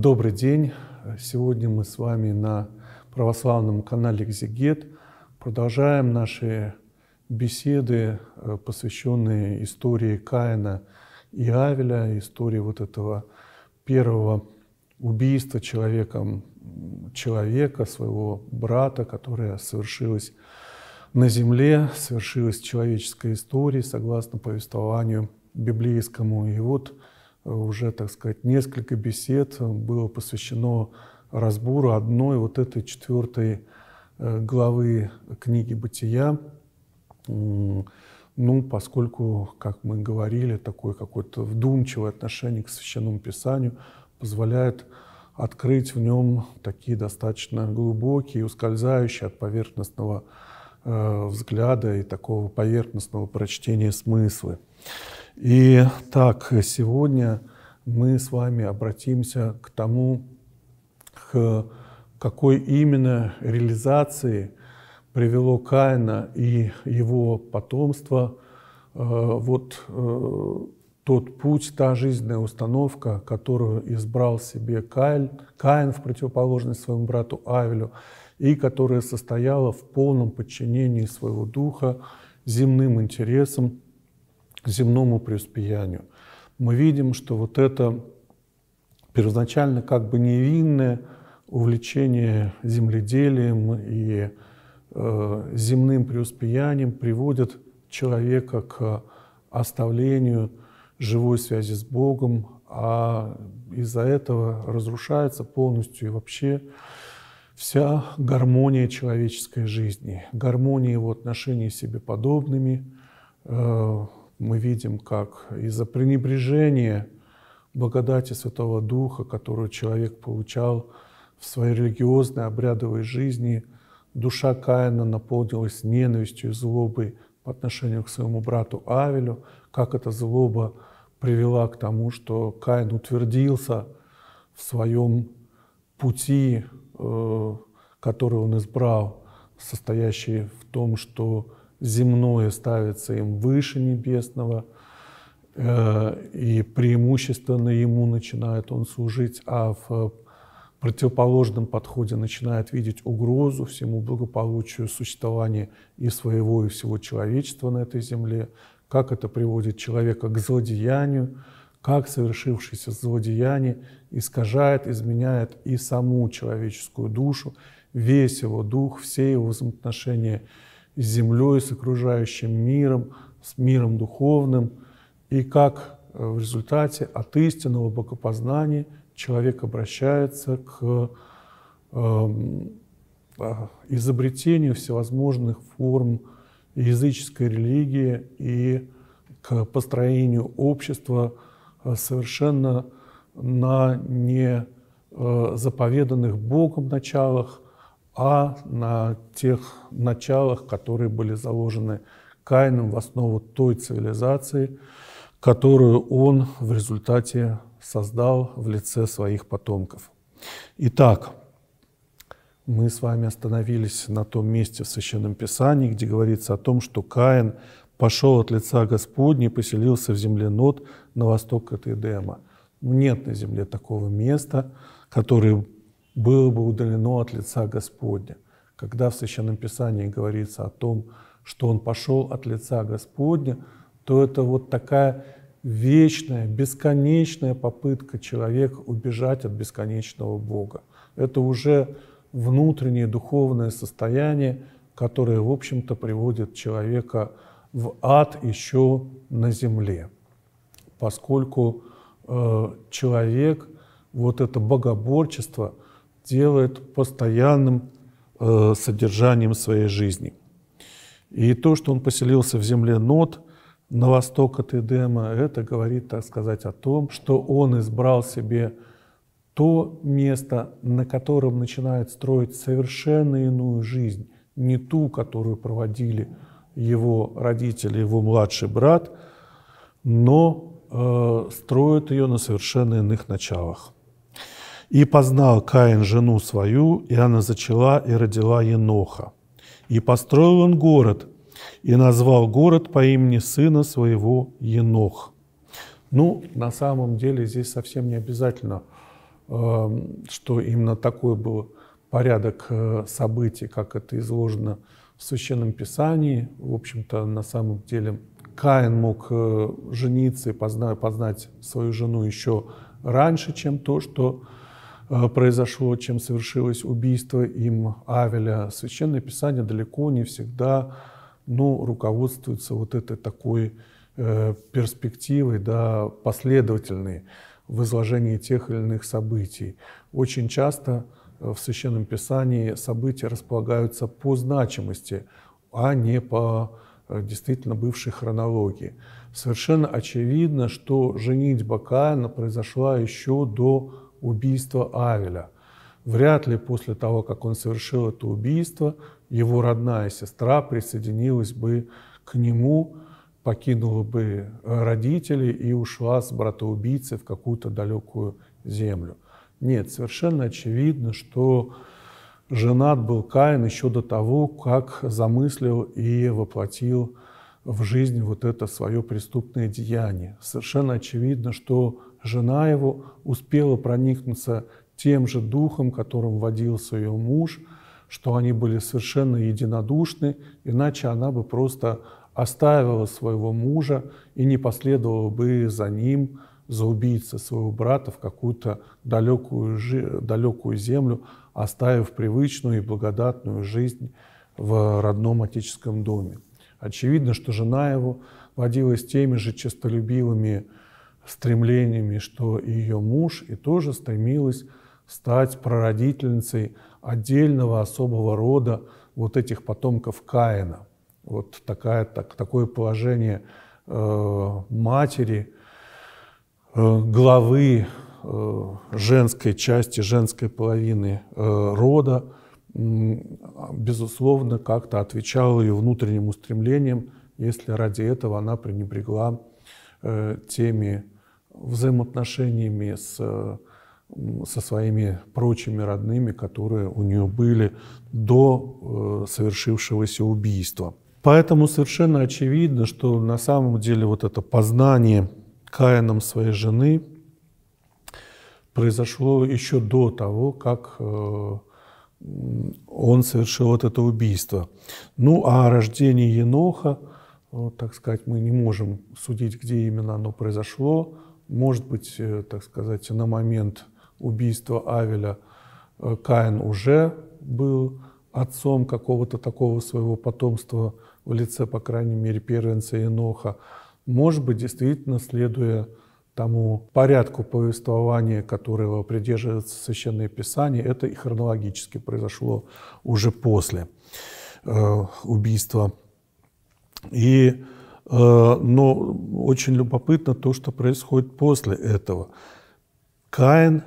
Добрый день! Сегодня мы с вами на православном канале «Экзегет» продолжаем наши беседы, э, посвященные истории Каина и Авеля, истории вот этого первого убийства человеком человека, своего брата, которое совершилось на земле, совершилась в человеческой истории, согласно повествованию библейскому. И вот уже, так сказать, несколько бесед было посвящено разбору одной вот этой четвертой э, главы книги «Бытия». Ну, поскольку, как мы говорили, такое какое-то вдумчивое отношение к Священному Писанию позволяет открыть в нем такие достаточно глубокие, ускользающие от поверхностного э, взгляда и такого поверхностного прочтения смыслы. И так, сегодня мы с вами обратимся к тому, к какой именно реализации привело Каина и его потомство э, вот э, тот путь, та жизненная установка, которую избрал себе Каин, Каин в противоположность своему брату Авелю, и которая состояла в полном подчинении своего духа земным интересам, земному преуспеянию. Мы видим, что вот это первоначально как бы невинное увлечение земледелием и э, земным преуспеянием приводит человека к оставлению живой связи с Богом, а из-за этого разрушается полностью и вообще вся гармония человеческой жизни, гармония его отношений с себе подобными, э, мы видим, как из-за пренебрежения благодати Святого Духа, которую человек получал в своей религиозной обрядовой жизни, душа Каина наполнилась ненавистью и злобой по отношению к своему брату Авелю, как эта злоба привела к тому, что Каин утвердился в своем пути, э, который он избрал, состоящий в том, что земное ставится им выше небесного, э, и преимущественно ему начинает он служить, а в противоположном подходе начинает видеть угрозу всему благополучию существования и своего, и всего человечества на этой земле, как это приводит человека к злодеянию, как совершившееся злодеяние искажает, изменяет и саму человеческую душу, весь его дух, все его взаимоотношения – с землей, с окружающим миром, с миром духовным, и как э, в результате от истинного богопознания человек обращается к эм, э, изобретению всевозможных форм языческой религии и к построению общества э, совершенно на не заповеданных Богом началах, а на тех началах, которые были заложены Каином в основу той цивилизации, которую он в результате создал в лице своих потомков. Итак, мы с вами остановились на том месте в Священном Писании, где говорится о том, что Каин пошел от лица Господня и поселился в земле Нот на восток от Эдема. Нет на земле такого места, которое было бы удалено от лица Господня. Когда в Священном Писании говорится о том, что он пошел от лица Господня, то это вот такая вечная, бесконечная попытка человека убежать от бесконечного Бога. Это уже внутреннее духовное состояние, которое, в общем-то, приводит человека в ад еще на земле, поскольку э, человек вот это богоборчество – делает постоянным э, содержанием своей жизни. И то, что он поселился в земле Нот, на восток от Эдема, это говорит, так сказать, о том, что он избрал себе то место, на котором начинает строить совершенно иную жизнь, не ту, которую проводили его родители, его младший брат, но э, строит ее на совершенно иных началах. «И познал Каин жену свою, и она зачала и родила Еноха. И построил он город, и назвал город по имени сына своего Енох». Ну, на самом деле здесь совсем не обязательно, эм, что именно такой был порядок э, событий, как это изложено в Священном Писании. В общем-то, на самом деле Каин мог э, жениться и познать, свою жену еще раньше, чем то, что Э, произошло, чем совершилось убийство им Авеля. Священное Писание далеко не всегда ну, руководствуется вот этой такой э, перспективой, да, последовательной в изложении тех или иных событий. Очень часто э, в Священном Писании события располагаются по значимости, а не по э, действительно бывшей хронологии. Совершенно очевидно, что женитьба Каина произошла еще до убийство Авеля. Вряд ли после того, как он совершил это убийство, его родная сестра присоединилась бы к нему, покинула бы э, родителей и ушла с братоубийцы в какую-то далекую землю. Нет, совершенно очевидно, что женат был Каин еще до того, как замыслил и воплотил в жизнь вот это свое преступное деяние. Совершенно очевидно, что жена его успела проникнуться тем же духом, которым водился ее муж, что они были совершенно единодушны, иначе она бы просто оставила своего мужа и не последовала бы за ним, за убийцей своего брата в какую-то далекую, далекую землю, оставив привычную и благодатную жизнь в родном отеческом доме. Очевидно, что жена его водилась теми же честолюбивыми стремлениями, что и ее муж, и тоже стремилась стать прародительницей отдельного особого рода вот этих потомков Каина. Вот такая, так, такое положение э, матери, э, главы э, женской части, женской половины э, рода, э, безусловно, как-то отвечало ее внутренним устремлениям, если ради этого она пренебрегла э, теми взаимоотношениями с, э, со своими прочими родными, которые у нее были до э, совершившегося убийства. Поэтому совершенно очевидно, что на самом деле вот это познание Каином своей жены произошло еще до того, как э, он совершил вот это убийство. Ну, а о рождении Еноха, так сказать, мы не можем судить, где именно оно произошло, может быть, э, так сказать, на момент убийства Авеля э, Каин уже был отцом какого-то такого своего потомства в лице, по крайней мере, первенца Иноха. Может быть, действительно, следуя тому порядку повествования, которого придерживается Священное Писание, это и хронологически произошло уже после э, убийства. И Э, но очень любопытно то, что происходит после этого. Каин,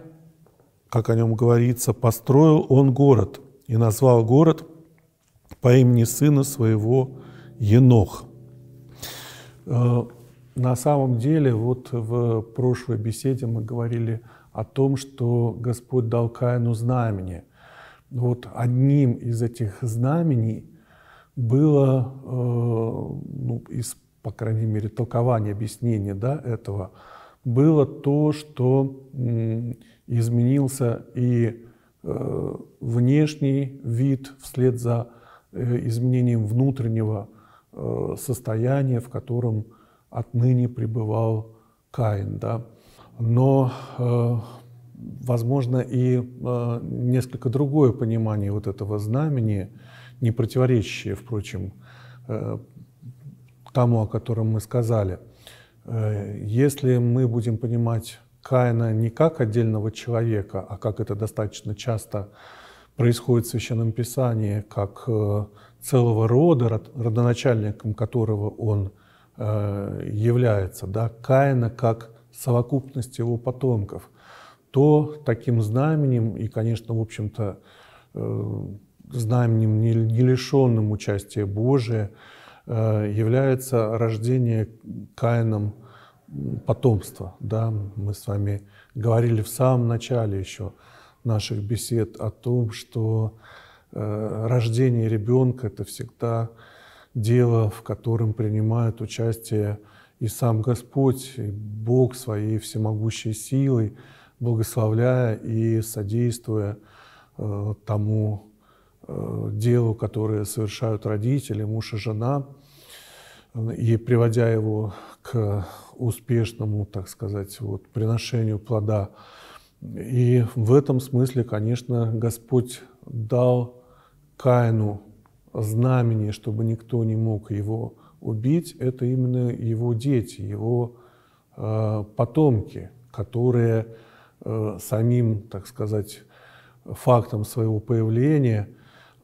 как о нем говорится, построил он город и назвал город по имени сына своего Енох. Э, на самом деле, вот в прошлой беседе мы говорили о том, что Господь дал Каину знамение. Вот одним из этих знамений было э, ну, из по крайней мере, толкование, объяснение да, этого, было то, что изменился и э, внешний вид вслед за э, изменением внутреннего э, состояния, в котором отныне пребывал Каин. Да. Но, возможно, и несколько другое понимание вот этого знамени, не противоречащее, впрочем, тому, о котором мы сказали. Э, если мы будем понимать Каина не как отдельного человека, а как это достаточно часто происходит в Священном Писании, как э, целого рода, родоначальником которого он э, является, да, Каина как совокупность его потомков, то таким знаменем и, конечно, в общем-то, знаменем не лишенным участия Божия, Э, является рождение Каином потомства. Да? Мы с вами говорили в самом начале еще наших бесед о том, что э, рождение ребенка – это всегда дело, в котором принимают участие и сам Господь, и Бог своей всемогущей силой, благословляя и содействуя э, тому делу, которое совершают родители, муж и жена – и приводя его к успешному, так сказать, вот, приношению плода. И в этом смысле, конечно, Господь дал Каину знамение, чтобы никто не мог его убить, это именно его дети, его э, потомки, которые э, самим, так сказать, фактом своего появления,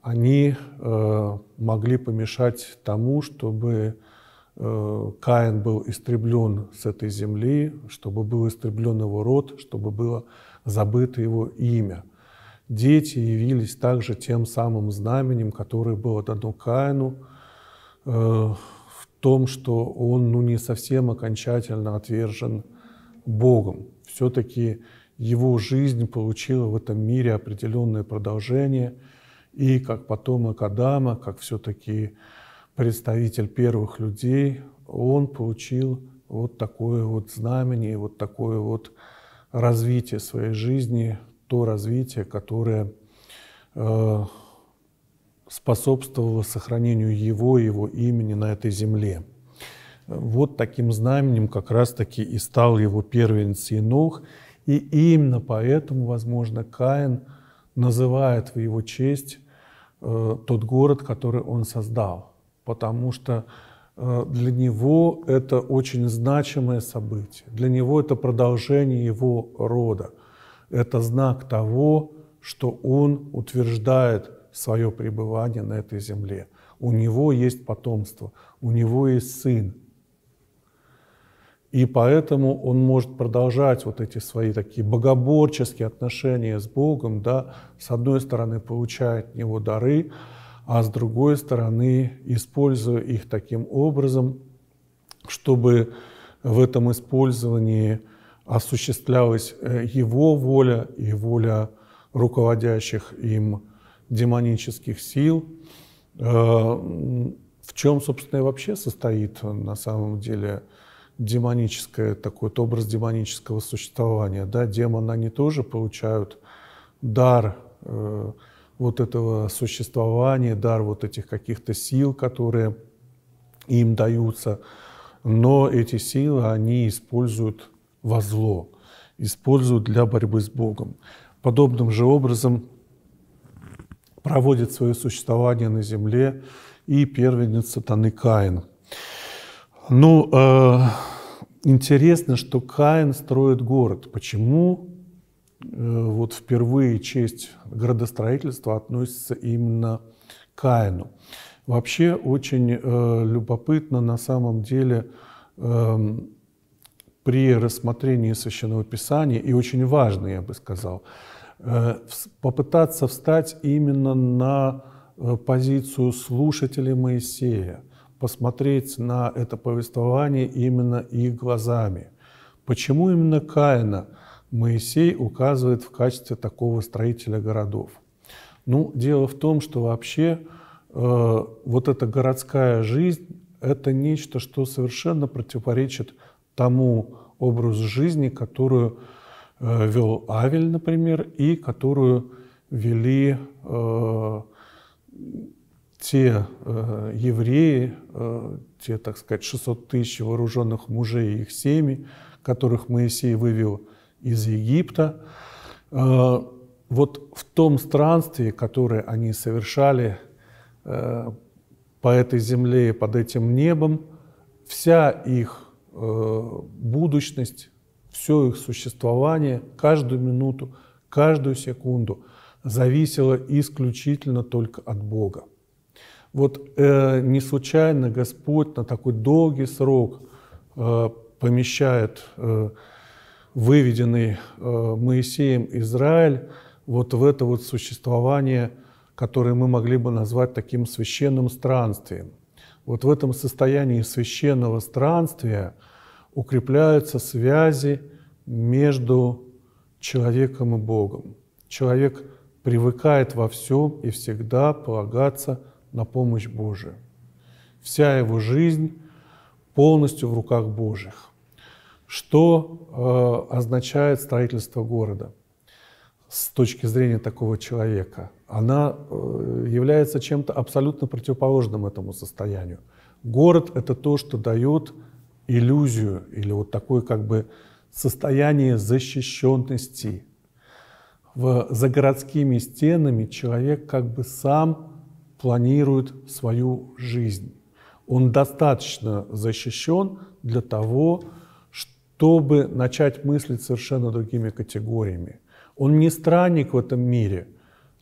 они э, могли помешать тому, чтобы Э, Каин был истреблен с этой земли, чтобы был истреблен его род, чтобы было забыто его имя. Дети явились также тем самым знаменем, которое было дано Каину, э, в том, что он ну, не совсем окончательно отвержен Богом. Все-таки его жизнь получила в этом мире определенное продолжение, и как потомок Адама, как все-таки представитель первых людей, он получил вот такое вот знамение, вот такое вот развитие своей жизни, то развитие, которое э, способствовало сохранению его его имени на этой земле. Вот таким знаменем как раз-таки и стал его первенец Енох, и именно поэтому, возможно, Каин называет в его честь э, тот город, который он создал – потому что э, для него это очень значимое событие, для него это продолжение его рода, это знак того, что он утверждает свое пребывание на этой земле. У него есть потомство, у него есть сын. И поэтому он может продолжать вот эти свои такие богоборческие отношения с Богом, да, с одной стороны получает от него дары, а с другой стороны, используя их таким образом, чтобы в этом использовании осуществлялась э, его воля и воля руководящих им демонических сил, э, в чем, собственно, и вообще состоит на самом деле демоническое, такой вот образ демонического существования. Да, демоны, они тоже получают дар э, вот этого существования, дар вот этих каких-то сил, которые им даются. Но эти силы они используют во зло, используют для борьбы с Богом. Подобным же образом проводит свое существование на земле и первенец сатаны Каин. Ну, э, интересно, что Каин строит город. Почему Э, вот впервые честь градостроительства относится именно к Каину. Вообще очень э, любопытно на самом деле э, при рассмотрении Священного Писания, и очень важно, я бы сказал, э, попытаться встать именно на э, позицию слушателей Моисея, посмотреть на это повествование именно их глазами. Почему именно Каина – Моисей указывает в качестве такого строителя городов. Ну, дело в том, что вообще э, вот эта городская жизнь – это нечто, что совершенно противоречит тому образу жизни, которую э, вел Авель, например, и которую вели э, те э, евреи, э, те, так сказать, 600 тысяч вооруженных мужей и их семьи, которых Моисей вывел из Египта. Э, вот в том странстве, которое они совершали э, по этой земле и под этим небом, вся их э, будущность, все их существование, каждую минуту, каждую секунду зависело исключительно только от Бога. Вот э, не случайно Господь на такой долгий срок э, помещает э, выведенный э, Моисеем Израиль вот в это вот существование, которое мы могли бы назвать таким священным странствием. Вот в этом состоянии священного странствия укрепляются связи между человеком и Богом. Человек привыкает во всем и всегда полагаться на помощь Божию. Вся его жизнь полностью в руках Божьих. Что э, означает строительство города с точки зрения такого человека? Она э, является чем-то абсолютно противоположным этому состоянию. Город — это то, что дает иллюзию или вот такое как бы состояние защищенности. В, за городскими стенами человек как бы сам планирует свою жизнь. Он достаточно защищен для того, чтобы чтобы начать мыслить совершенно другими категориями. Он не странник в этом мире,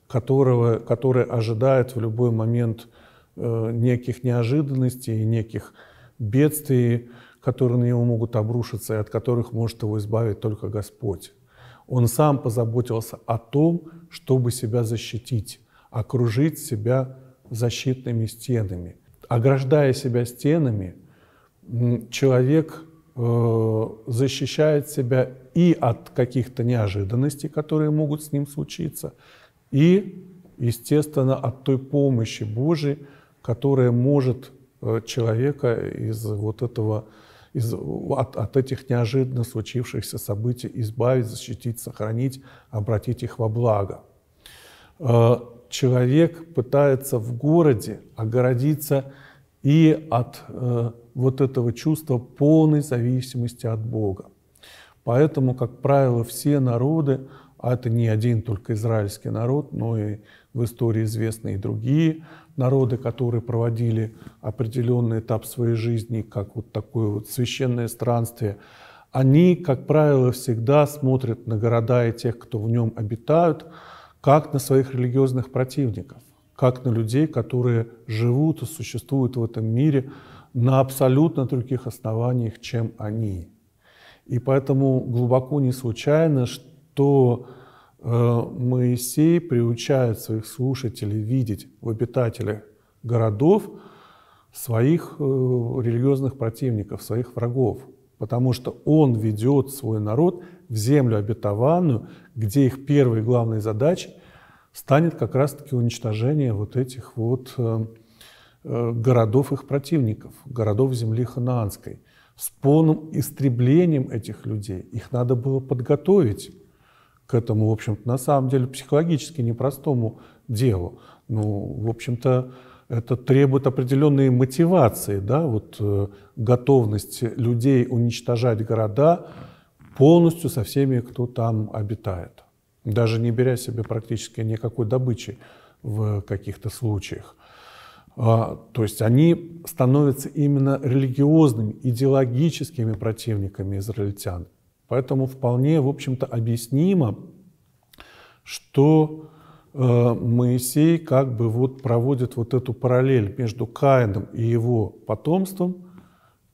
которого, который ожидает в любой момент э, неких неожиданностей и неких бедствий, которые на него могут обрушиться и от которых может его избавить только Господь. Он сам позаботился о том, чтобы себя защитить, окружить себя защитными стенами. Ограждая себя стенами, человек – Э, защищает себя и от каких-то неожиданностей, которые могут с ним случиться, и, естественно, от той помощи Божией, которая может э, человека из вот этого, из, от, от этих неожиданно случившихся событий избавить, защитить, сохранить, обратить их во благо. Э, человек пытается в городе огородиться и от вот этого чувства полной зависимости от Бога. Поэтому, как правило, все народы, а это не один только израильский народ, но и в истории известны и другие народы, которые проводили определенный этап своей жизни, как вот такое вот священное странствие, они, как правило, всегда смотрят на города и тех, кто в нем обитают, как на своих религиозных противников как на людей, которые живут и существуют в этом мире на абсолютно других основаниях, чем они. И поэтому глубоко не случайно, что э, Моисей приучает своих слушателей видеть в обитателях городов своих э, религиозных противников, своих врагов, потому что он ведет свой народ в землю обетованную, где их первая и главная задача станет как раз-таки уничтожение вот этих вот э, э, городов их противников, городов земли ханаанской. С полным истреблением этих людей их надо было подготовить к этому, в общем-то, на самом деле психологически непростому делу. Ну, в общем-то, это требует определенной мотивации, да, вот э, готовность людей уничтожать города полностью со всеми, кто там обитает даже не беря себе практически никакой добычи в каких-то случаях. А, то есть они становятся именно религиозными, идеологическими противниками израильтян. Поэтому вполне, в общем-то, объяснимо, что э, Моисей как бы вот проводит вот эту параллель между Каином и его потомством,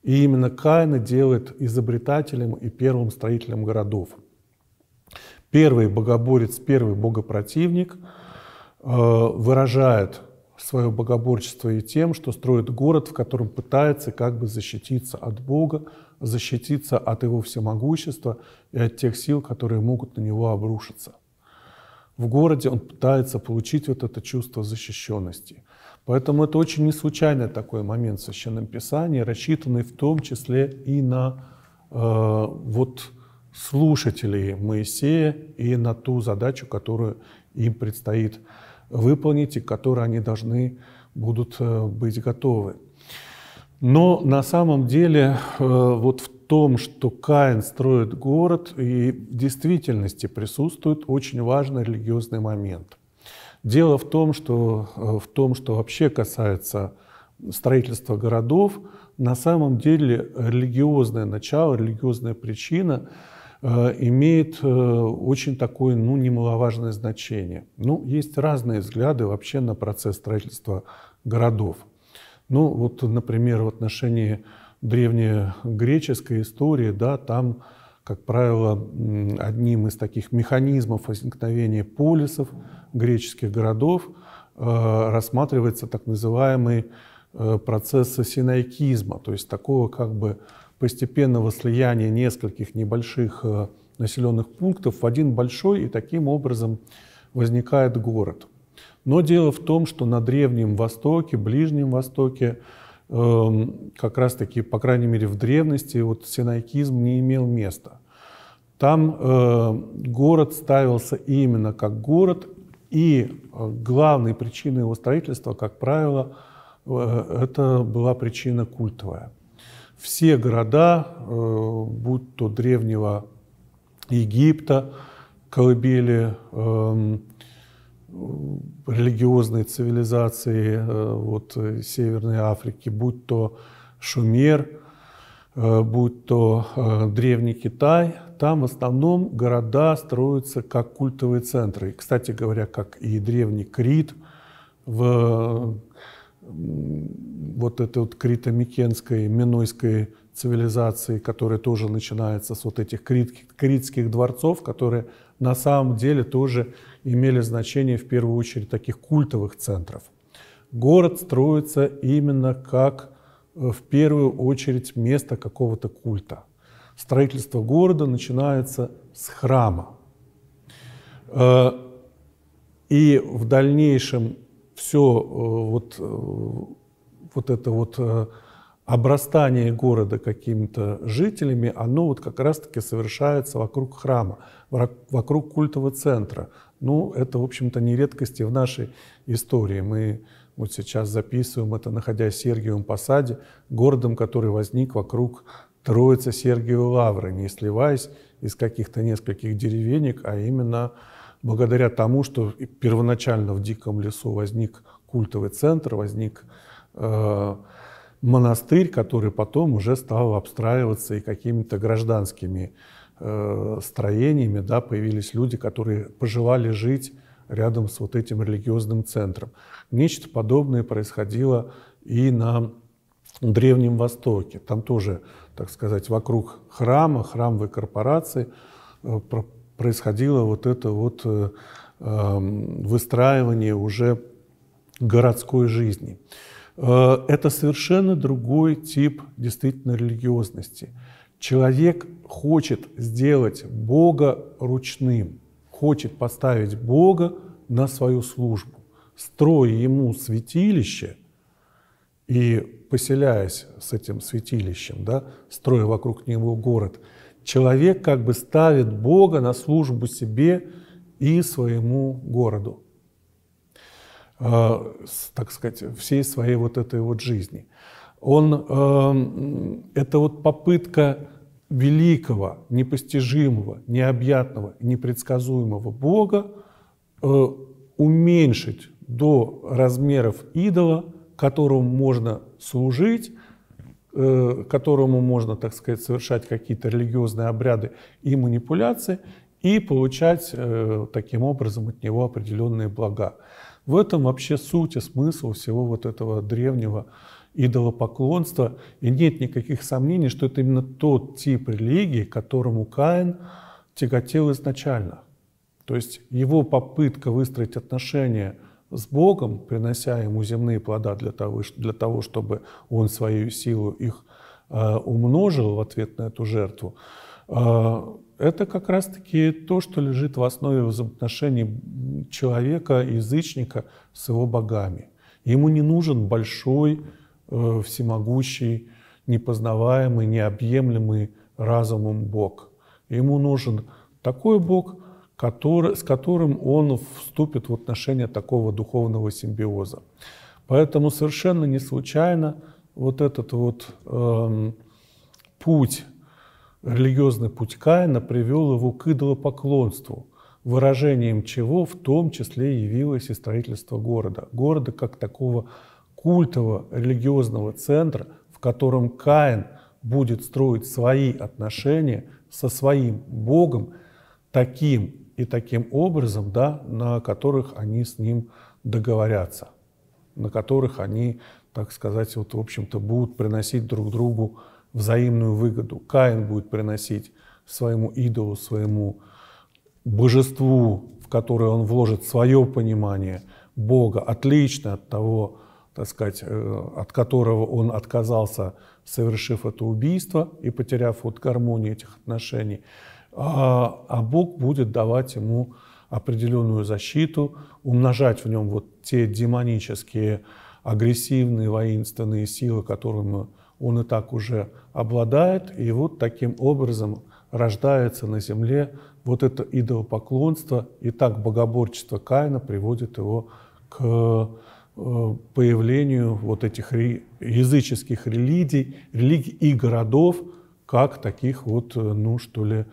и именно Каина делает изобретателем и первым строителем городов. Первый богоборец, первый богопротивник э, выражает свое богоборчество и тем, что строит город, в котором пытается как бы защититься от Бога, защититься от его всемогущества и от тех сил, которые могут на него обрушиться. В городе он пытается получить вот это чувство защищенности. Поэтому это очень не случайный такой момент в Священном Писании, рассчитанный в том числе и на э, вот слушателей Моисея и на ту задачу, которую им предстоит выполнить и к которой они должны будут э, быть готовы. Но на самом деле э, вот в том, что Каин строит город, и в действительности присутствует очень важный религиозный момент. Дело в том, что, э, в том, что вообще касается строительства городов, на самом деле религиозное начало, религиозная причина Э, имеет э, очень такое ну, немаловажное значение. Ну, есть разные взгляды вообще на процесс строительства городов. Ну, вот, например, в отношении древнегреческой истории, да, там, как правило, одним из таких механизмов возникновения полисов, греческих городов, э, рассматривается так называемый процесс синайкизма, то есть такого как бы постепенного слияния нескольких небольших э, населенных пунктов в один большой, и таким образом возникает город. Но дело в том, что на Древнем Востоке, Ближнем Востоке, эм, как раз-таки, по крайней мере, в древности, вот синайкизм не имел места. Там э, город ставился именно как город, и э, главной причиной его строительства, как правило, это была причина культовая – все города, э, будь то древнего Египта, колыбели эм, религиозной цивилизации э, вот, э, Северной Африки, будь то Шумер, будь то Древний Китай, там в основном города строятся как культовые центры. кстати говоря, как и Древний Крит в вот этой вот критомикенской, минойской цивилизации, которая тоже начинается с вот этих крит, критских дворцов, которые на самом деле тоже имели значение в первую очередь таких культовых центров. Город строится именно как э, в первую очередь место какого-то культа. Строительство города начинается с храма. Э, и в дальнейшем все э, вот, э, вот это вот э, обрастание города какими-то жителями, оно вот как раз-таки совершается вокруг храма, вокруг культового центра. Ну, это, в общем-то, не редкость и в нашей истории. Мы вот сейчас записываем это, находясь в Сергиевом Посаде, городом, который возник вокруг Троицы Сергиевой Лавры, не сливаясь из каких-то нескольких деревенек, а именно благодаря тому, что первоначально в Диком лесу возник культовый центр, возник э, монастырь, который потом уже стал обстраиваться и какими-то гражданскими э, строениями, да, появились люди, которые пожелали жить рядом с вот этим религиозным центром. Нечто подобное происходило и на Древнем Востоке. Там тоже, так сказать, вокруг храма, храмовой корпорации э, происходило вот это вот э, эм, выстраивание уже городской жизни. Э, это совершенно другой тип действительно религиозности. Человек хочет сделать Бога ручным, хочет поставить Бога на свою службу, строя ему святилище и поселяясь с этим святилищем, да, строя вокруг него город – человек как бы ставит Бога на службу себе и своему городу, э, так сказать, всей своей вот этой вот жизни. Он, э, это вот попытка великого, непостижимого, необъятного, непредсказуемого Бога э, уменьшить до размеров идола, которому можно служить, Э, которому можно, так сказать, совершать какие-то религиозные обряды и манипуляции, и получать э, таким образом от него определенные блага. В этом вообще суть и смысл всего вот этого древнего идолопоклонства. И нет никаких сомнений, что это именно тот тип религии, к которому Каин тяготел изначально. То есть его попытка выстроить отношения – с Богом, принося ему земные плода для того, для того чтобы он свою силу их э, умножил в ответ на эту жертву, э, это как раз-таки то, что лежит в основе взаимоотношений человека, язычника с его богами. Ему не нужен большой, э, всемогущий, непознаваемый, необъемлемый разумом Бог. Ему нужен такой Бог, который, с которым он вступит в отношения такого духовного симбиоза. Поэтому совершенно не случайно вот этот вот эм, путь, религиозный путь Каина привел его к идолопоклонству, выражением чего в том числе явилось и строительство города. Города как такого культового религиозного центра, в котором Каин будет строить свои отношения со своим Богом, таким и таким образом, да, на которых они с ним договорятся, на которых они, так сказать, вот, в общем-то, будут приносить друг другу взаимную выгоду. Каин будет приносить своему идолу, своему божеству, в которое он вложит свое понимание Бога, отлично от того, так сказать, э, от которого он отказался, совершив это убийство и потеряв вот гармонию этих отношений – а, а Бог будет давать ему определенную защиту, умножать в нем вот те демонические, агрессивные, воинственные силы, которыми он и так уже обладает. И вот таким образом рождается на земле вот это идолопоклонство, и так богоборчество Каина приводит его к э, появлению вот этих языческих религий, религий и городов, как таких вот, э, ну что ли,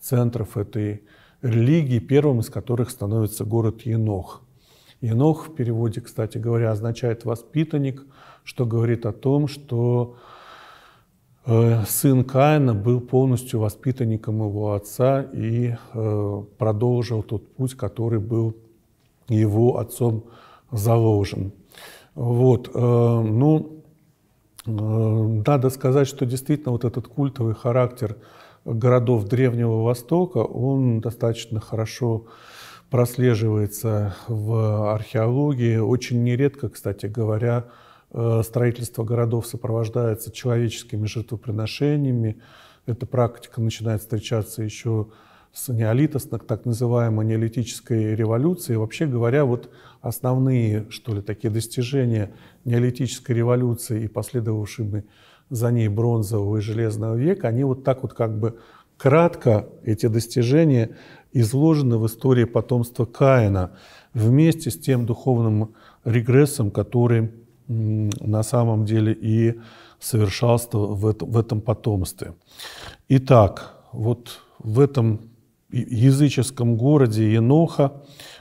центров этой религии, первым из которых становится город Енох. Енох в переводе, кстати говоря, означает «воспитанник», что говорит о том, что э, сын Каина был полностью воспитанником его отца и э, продолжил тот путь, который был его отцом заложен. Вот, э, ну, надо сказать, что действительно вот этот культовый характер – городов Древнего Востока, он достаточно хорошо прослеживается в археологии. Очень нередко, кстати говоря, э, строительство городов сопровождается человеческими жертвоприношениями. Эта практика начинает встречаться еще с неолита, с так называемой неолитической революции. Вообще говоря, вот основные, что ли, такие достижения неолитической революции и последовавшими за ней бронзового и железного века, они вот так вот как бы кратко, эти достижения, изложены в истории потомства Каина вместе с тем духовным регрессом, который на самом деле и совершался в этом, потомстве. Итак, вот в этом языческом городе Еноха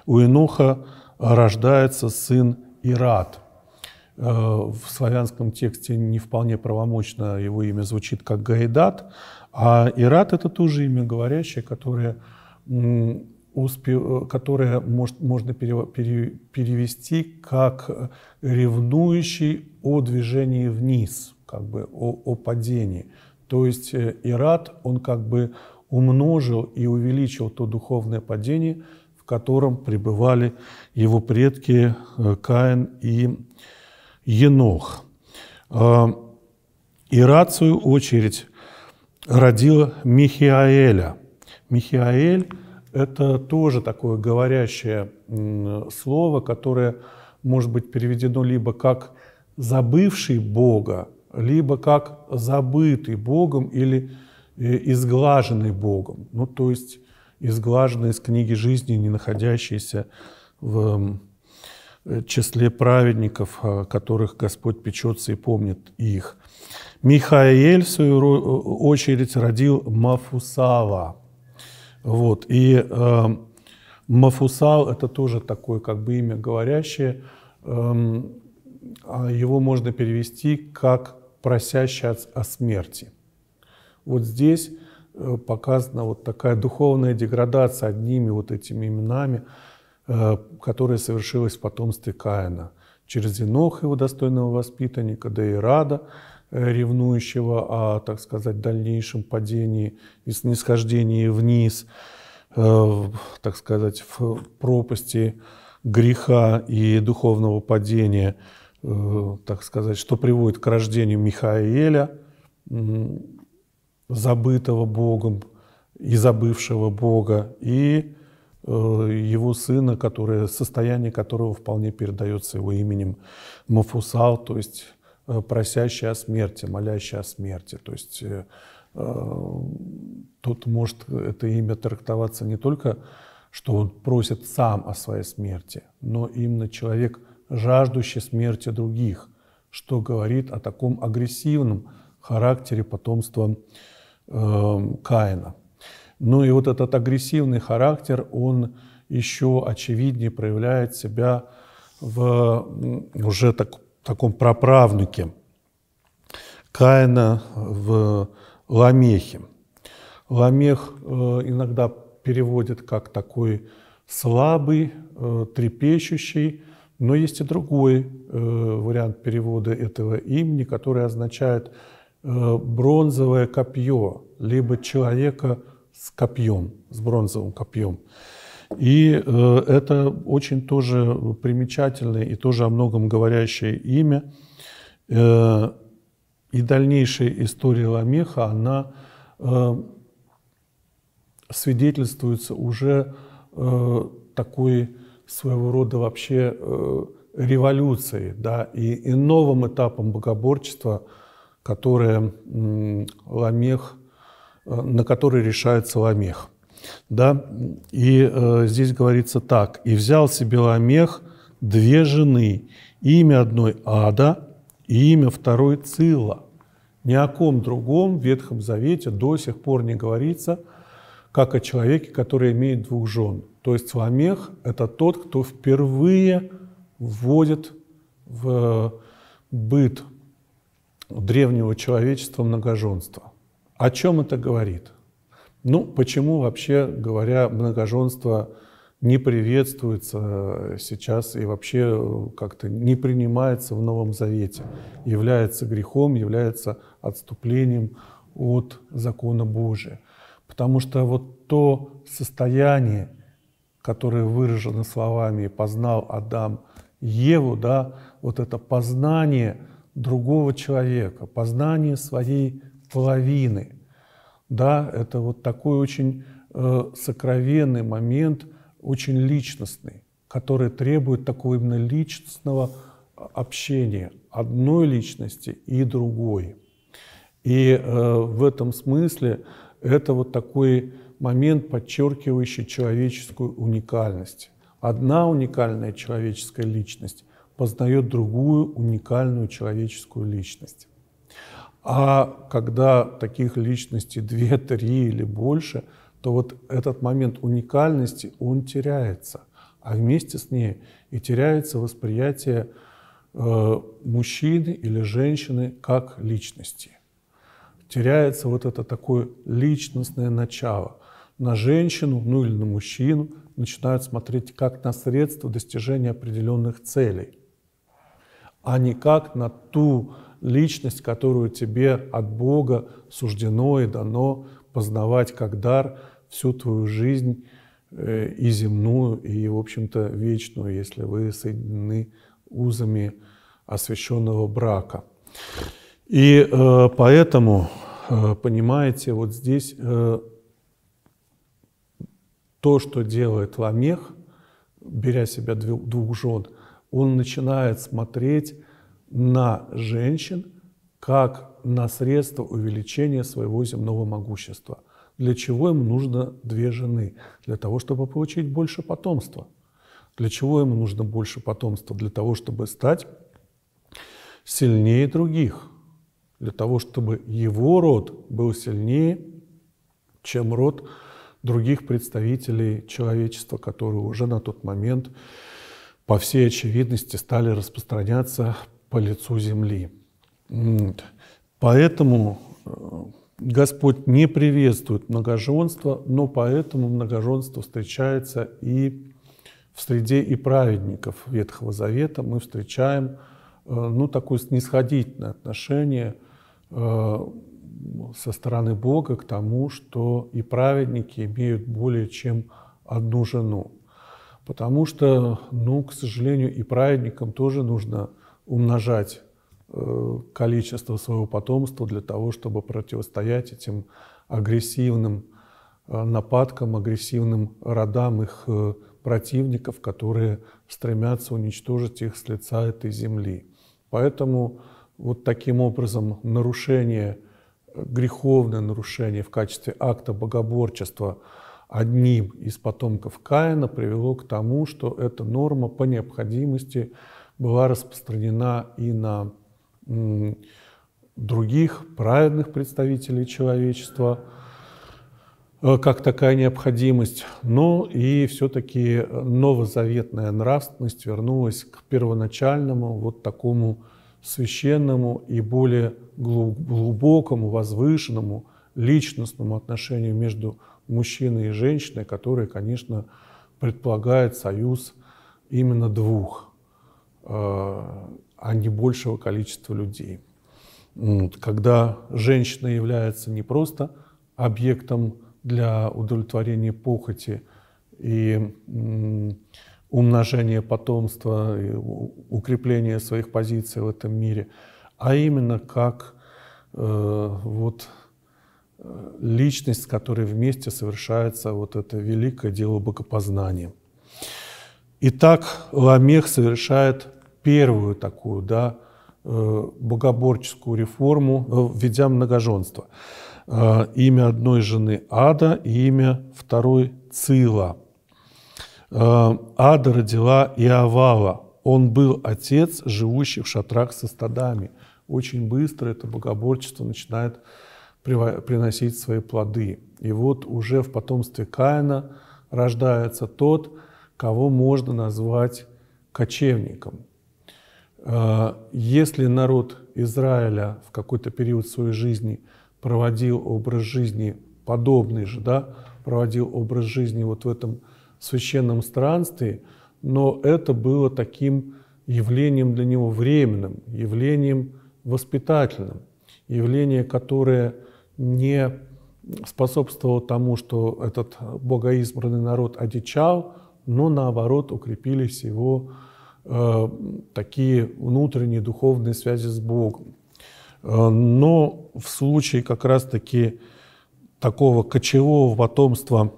у Еноха рождается сын Ират – Э, в славянском тексте не вполне правомочно его имя звучит как Гайдат, а Ират это тоже имя говорящее, которое, успе, э, которое может, можно перевести как ревнующий о движении вниз, как бы о, о падении. То есть э, Ират, он как бы умножил и увеличил то духовное падение, в котором пребывали его предки Каин и Енох. А, и, Ирацию очередь родила Михиаэля. Михиаэль – это тоже такое говорящее слово, которое может быть переведено либо как «забывший Бога», либо как «забытый Богом» или э, «изглаженный Богом». Ну, то есть изглаженный из книги жизни, не находящийся в числе праведников, э, которых Господь печется и помнит их. Михаэль, в свою э, очередь, родил Мафусава. Вот. И э, эм, Мафусал – это тоже такое как бы имя говорящее. Э, его можно перевести как «просящий о смерти». Вот здесь э, показана вот такая духовная деградация одними вот этими именами – Э, которое совершилось в потомстве Каина. Через Еноха, его достойного воспитанника, да и Рада, э, ревнующего о, так сказать, дальнейшем падении и снисхождении вниз, э, так сказать, в пропасти греха и духовного падения, так сказать, что приводит к рождению Михаэля, забытого Богом и забывшего Бога, и Э, его сына, которое, состояние которого вполне передается его именем Мафусал, то есть э, просящий о смерти, молящий о смерти. То есть э, тут может это имя трактоваться не только, что он просит сам о своей смерти, но именно человек, жаждущий смерти других, что говорит о таком агрессивном характере потомства э, Каина. Ну и вот этот агрессивный характер, он еще очевиднее проявляет себя в уже так, таком проправнуке Каина в Ламехе. Ламех э, иногда переводит как такой слабый, э, трепещущий, но есть и другой э, вариант перевода этого имени, который означает бронзовое копье, либо человека с копьем, с бронзовым копьем. И э, это очень тоже примечательное и тоже о многом говорящее имя. Э, и дальнейшая история Ламеха, она э, свидетельствуется уже э, такой своего рода вообще э, революцией да, и, и новым этапом богоборчества, которое э, Ламех Э, на который решается ламех. Да? И э, здесь говорится так. «И взял себе ламех две жены, имя одной Ада и имя второй Цила». Ни о ком другом в Ветхом Завете до сих пор не говорится, как о человеке, который имеет двух жен. То есть ламех – это тот, кто впервые вводит в быт древнего человечества многоженство – о чем это говорит? Ну, почему вообще, говоря, многоженство не приветствуется э, сейчас и вообще э, как-то не принимается в Новом Завете, является грехом, является отступлением от закона Божия. Потому что вот то состояние, которое выражено словами «познал Адам Еву», да, вот это познание другого человека, познание своей половины. Да, это вот такой очень э, сокровенный момент, очень личностный, который требует такого именно личностного а, общения одной личности и другой. И э, в этом смысле это вот такой момент, подчеркивающий человеческую уникальность. Одна уникальная человеческая личность познает другую уникальную человеческую личность. А когда таких личностей две, три или больше, то вот этот момент уникальности, он теряется. А вместе с ней и теряется восприятие э, мужчины или женщины как личности. Теряется вот это такое личностное начало. На женщину, ну или на мужчину начинают смотреть как на средство достижения определенных целей, а не как на ту личность, которую тебе от Бога суждено и дано познавать как дар всю твою жизнь э, и земную, и, в общем-то, вечную, если вы соединены узами освященного брака. И э, поэтому, э, понимаете, вот здесь э, то, что делает Ламех, беря себя двух жен, он начинает смотреть на женщин как на средство увеличения своего земного могущества. Для чего им нужно две жены? Для того, чтобы получить больше потомства. Для чего им нужно больше потомства? Для того, чтобы стать сильнее других. Для того, чтобы его род был сильнее, чем род других представителей человечества, которые уже на тот момент, по всей очевидности, стали распространяться по лицу земли. Поэтому э, Господь не приветствует многоженство, но поэтому многоженство встречается и в среде и праведников Ветхого Завета. Мы встречаем э, ну, такое снисходительное отношение э, со стороны Бога к тому, что и праведники имеют более чем одну жену. Потому что, ну, к сожалению, и праведникам тоже нужно умножать э, количество своего потомства для того, чтобы противостоять этим агрессивным э, нападкам, агрессивным родам их э, противников, которые стремятся уничтожить их с лица этой земли. Поэтому вот таким образом нарушение, греховное нарушение в качестве акта богоборчества одним из потомков Каина привело к тому, что эта норма по необходимости – была распространена и на других праведных представителей человечества, э, как такая необходимость, но ну и все-таки новозаветная нравственность вернулась к первоначальному вот такому священному и более глубокому, возвышенному личностному отношению между мужчиной и женщиной, которое, конечно, предполагает союз именно двух. Э, а не большего количества людей. Когда женщина является не просто объектом для удовлетворения похоти и умножения потомства, и укрепления своих позиций в этом мире, а именно как э, вот э, личность, с которой вместе совершается вот это великое дело богопознания. Итак, Ламех совершает первую такую, да, э, богоборческую реформу, э, введя многоженство. Э, имя одной жены Ада и имя второй Цила. Ада родила Иовава. Он был отец, живущий в шатрах со стадами. Очень быстро это богоборчество начинает приносить свои плоды. И вот уже в потомстве Каина рождается тот, кого можно назвать кочевником – Э, если народ Израиля в какой-то период своей жизни проводил образ жизни подобный же, да, проводил образ жизни вот в этом священном странстве, но это было таким явлением для него временным, явлением воспитательным, явление, которое не способствовало тому, что этот богоизбранный народ одичал, но наоборот укрепились его Э, такие внутренние духовные связи с Богом. Э, но в случае как раз-таки такого кочевого потомства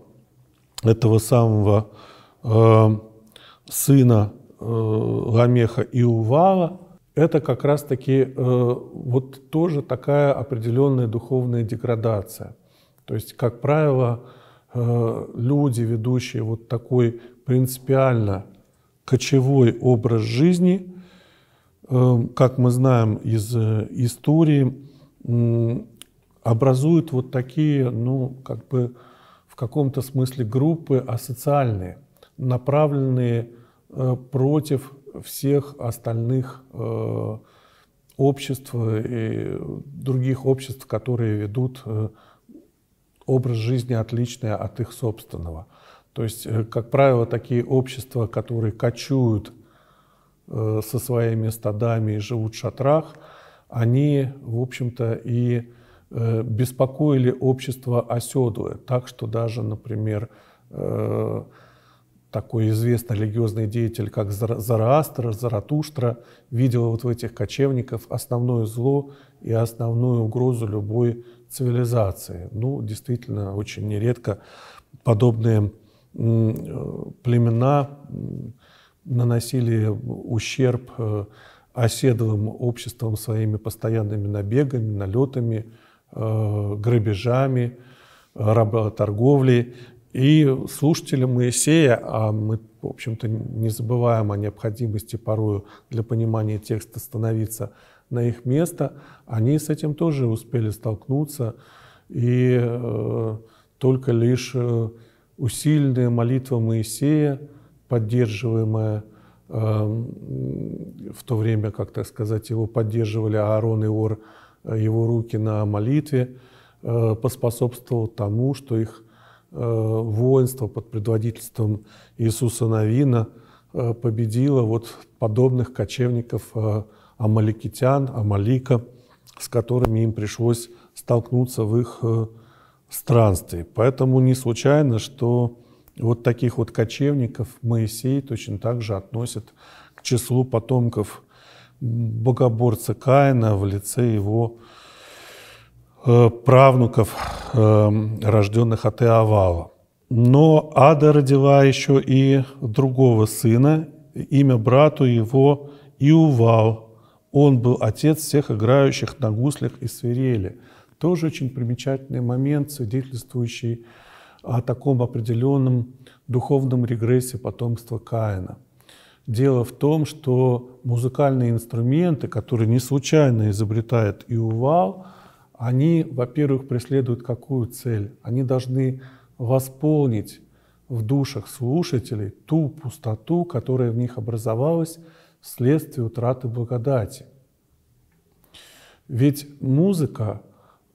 этого самого э, сына э, Ламеха и Увала, это как раз-таки вот тоже такая определенная духовная деградация. То есть, как правило, люди, ведущие вот такой принципиально кочевой образ жизни, эм, как мы знаем из э, истории, образуют вот такие, ну, как бы в каком-то смысле группы асоциальные, направленные э, против всех остальных э, обществ и других обществ, которые ведут образ жизни отличный от их собственного – то есть, э, как правило, такие общества, которые кочуют э, со своими стадами и живут в шатрах, они, в общем-то, и э, беспокоили общество оседлое, так что даже, например, такой известный религиозный деятель, как Зараастра, Заратуштра, видел вот в этих кочевников основное зло и основную угрозу любой цивилизации. Ну, действительно, очень нередко подобные Э, племена наносили ущерб э, оседлым обществом своими постоянными набегами, налетами, э, грабежами, работорговлей. И слушатели Моисея, а мы, в общем-то, не забываем о необходимости порою для понимания текста становиться на их место, они с этим тоже успели столкнуться. И только лишь усиленная молитва Моисея, поддерживаемая э, в то время, как так сказать, его поддерживали Аарон и Ор, э, его руки на молитве, э, поспособствовал тому, что их э, воинство под предводительством Иисуса Новина э, победило вот подобных кочевников э, амаликитян, амалика, с которыми им пришлось столкнуться в их странствий. Поэтому не случайно, что вот таких вот кочевников Моисей точно так же относит к числу потомков богоборца Каина в лице его э, правнуков, э, рожденных от Иовава. Но Ада родила еще и другого сына, имя брату его Иувал. Он был отец всех играющих на гуслях и свирели – тоже очень примечательный момент, свидетельствующий о таком определенном духовном регрессе потомства Каина. Дело в том, что музыкальные инструменты, которые не случайно изобретает Иувал, они, во-первых, преследуют какую цель? Они должны восполнить в душах слушателей ту пустоту, которая в них образовалась вследствие утраты благодати. Ведь музыка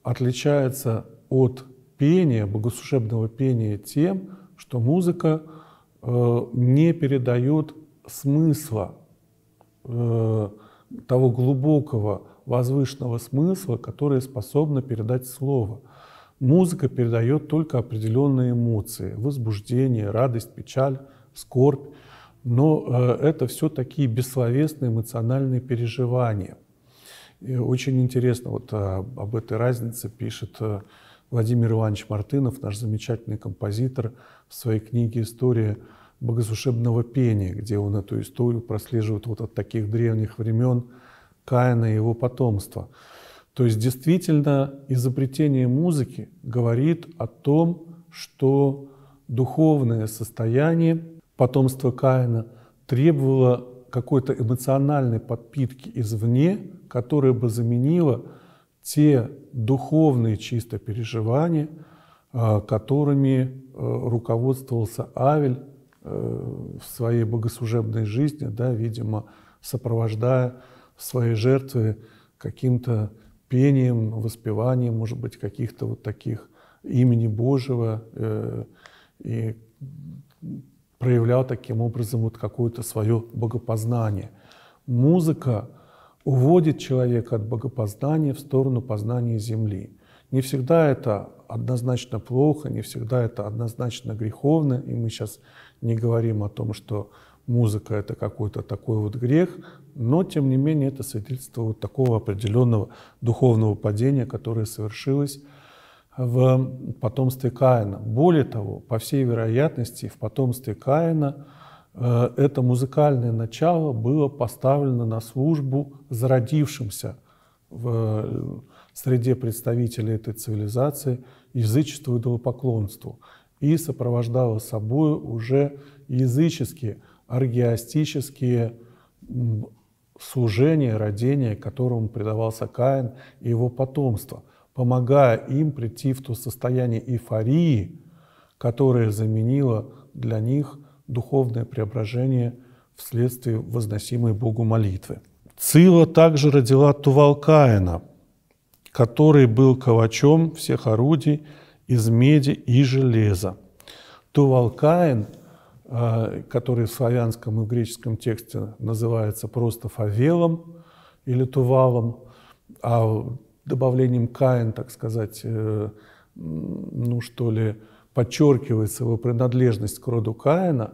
отличается от пения, богослужебного пения тем, что музыка э, не передает смысла, э, того глубокого, возвышенного смысла, который способно передать слово. Музыка передает только определенные эмоции, возбуждение, радость, печаль, скорбь, но э, это все такие бессловесные эмоциональные переживания – и очень интересно, вот а, об этой разнице пишет э, Владимир Иванович Мартынов, наш замечательный композитор, в своей книге «История богослужебного пения», где он эту историю прослеживает вот от таких древних времен Каина и его потомства. То есть действительно изобретение музыки говорит о том, что духовное состояние потомства Каина требовало какой-то эмоциональной подпитки извне, которая бы заменила те духовные чисто переживания, э, которыми э, руководствовался Авель э, в своей богослужебной жизни, да, видимо, сопровождая свои жертвы каким-то пением, воспеванием, может быть, каких-то вот таких имени Божьего и проявлял таким образом вот какое-то свое богопознание. Музыка уводит человека от богопознания в сторону познания Земли. Не всегда это однозначно плохо, не всегда это однозначно греховно, и мы сейчас не говорим о том, что музыка – это какой-то такой вот грех, но, тем не менее, это свидетельство вот такого определенного духовного падения, которое совершилось в потомстве Каина. Более того, по всей вероятности, в потомстве Каина э, это музыкальное начало было поставлено на службу зародившимся в э, среде представителей этой цивилизации язычеству и идолопоклонству и сопровождало собой уже языческие, аргиастические служения, родения, которому предавался Каин и его потомство – помогая им прийти в то состояние эйфории, которое заменило для них духовное преображение вследствие возносимой Богу молитвы. Цила также родила Тувалкаина, который был ковачом всех орудий из меди и железа. Тувалкаин, э, который в славянском и в греческом тексте называется просто фавелом или тувалом, а добавлением Каин, так сказать, э, ну что ли, подчеркивается его принадлежность к роду Каина,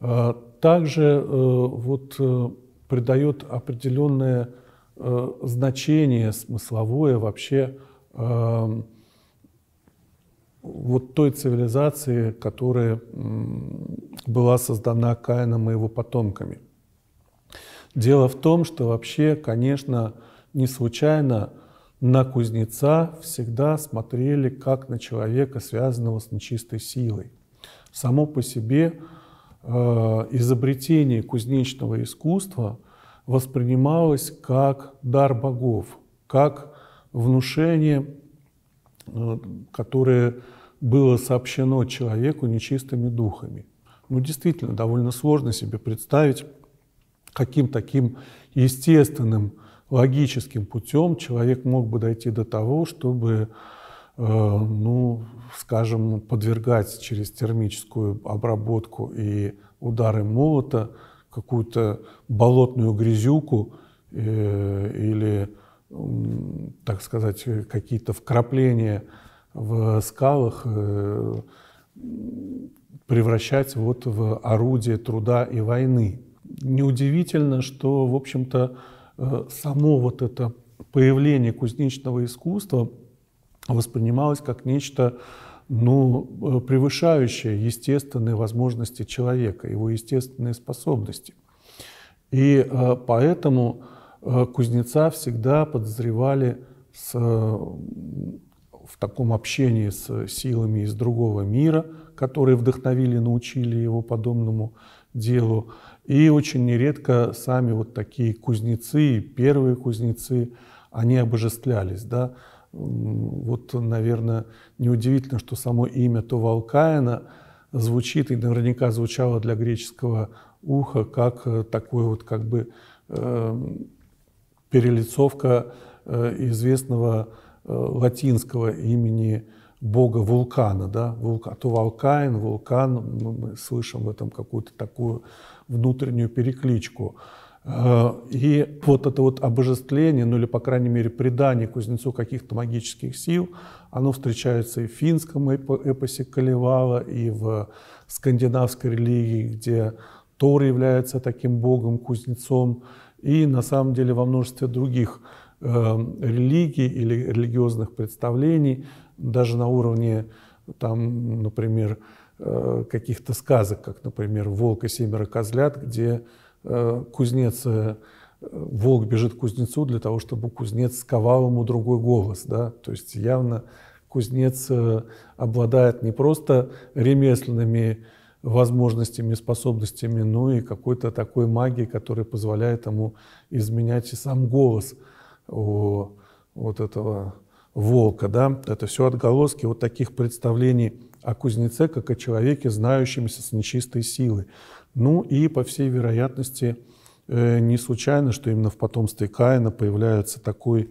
э, также э, вот придает определенное значение смысловое вообще вот той цивилизации, которая была создана Каином и его потомками. Дело в том, что вообще, конечно, не случайно на кузнеца всегда смотрели как на человека, связанного с нечистой силой. Само по себе э, изобретение кузнечного искусства воспринималось как дар богов, как внушение, э, которое было сообщено человеку нечистыми духами. Ну, действительно, довольно сложно себе представить, каким таким естественным логическим путем человек мог бы дойти до того, чтобы, э, ну, скажем, подвергать через термическую обработку и удары молота какую-то болотную грязюку э, или, э, так сказать, какие-то вкрапления в скалах э, превращать вот в орудие труда и войны. Неудивительно, что, в общем-то, Э, само вот это появление кузнечного искусства воспринималось как нечто ну, э, превышающее естественные возможности человека, его естественные способности. И э, поэтому кузнеца всегда подозревали с, в таком общении с силами из другого мира, которые вдохновили, научили его подобному делу. И очень нередко сами вот такие кузнецы, первые кузнецы, они обожествлялись, да. Вот, наверное, неудивительно, что само имя Тувалкаина звучит и наверняка звучало для греческого уха как э, такой вот как бы э, перелицовка э, известного э, латинского имени бога вулкана, да, вулкан, то вулкан, вулкан, мы слышим в этом какую-то такую внутреннюю перекличку. Э, и вот это вот обожествление, ну или, по крайней мере, предание кузнецу каких-то магических сил, оно встречается и в финском эпосе Калевала, и в скандинавской религии, где Тор является таким богом-кузнецом, и на самом деле во множестве других э, религий или религиозных представлений, даже на уровне, там, например, Э, каких-то сказок, как, например, «Волк и семеро козлят», где э, кузнец, э, волк бежит к кузнецу для того, чтобы кузнец сковал ему другой голос. Да? То есть явно кузнец обладает не просто ремесленными возможностями, способностями, но и какой-то такой магией, которая позволяет ему изменять и сам голос у вот этого волка. Да? Это все отголоски вот таких представлений о кузнеце как о человеке, знающемся с нечистой силой. Ну и, по всей вероятности, э, не случайно, что именно в потомстве Каина появляется такой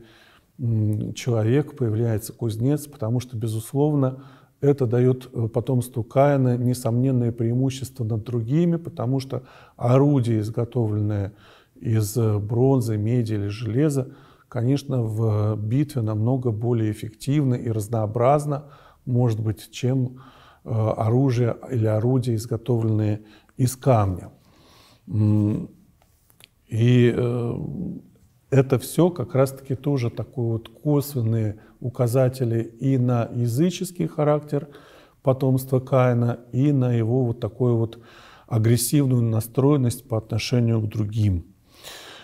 человек, появляется кузнец, потому что, безусловно, это дает э, потомству Каина несомненное преимущество над другими, потому что орудие, изготовленное из э, бронзы, меди или железа, конечно, в битве намного более эффективно и разнообразно, может быть, чем э, оружие или орудия, изготовленные из камня. И э, это все как раз-таки тоже такой вот косвенные указатели и на языческий характер потомства Каина, и на его вот такую вот агрессивную настроенность по отношению к другим.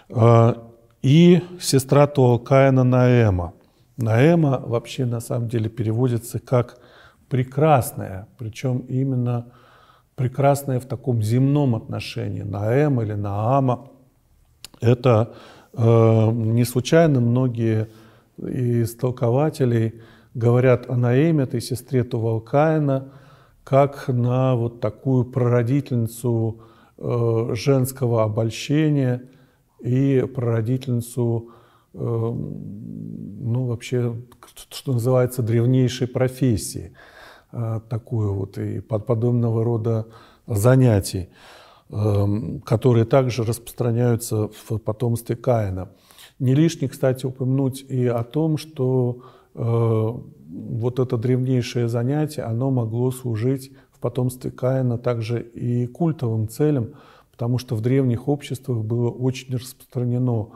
Э, и сестра Каина Наэма – Наэма вообще на самом деле переводится как прекрасная, причем именно прекрасная в таком земном отношении. Наэма или Наама – это э, не случайно многие из толкователей говорят о Наэме, этой сестре Тувалкаина, как на вот такую прародительницу э, женского обольщения и прародительницу Эм, ну, вообще, что называется, древнейшей профессии, э, такую вот, и под подобного рода занятий, эм, которые также распространяются в потомстве Каина. Не лишне, кстати, упомянуть и о том, что э, вот это древнейшее занятие, оно могло служить в потомстве Каина также и культовым целям, потому что в древних обществах было очень распространено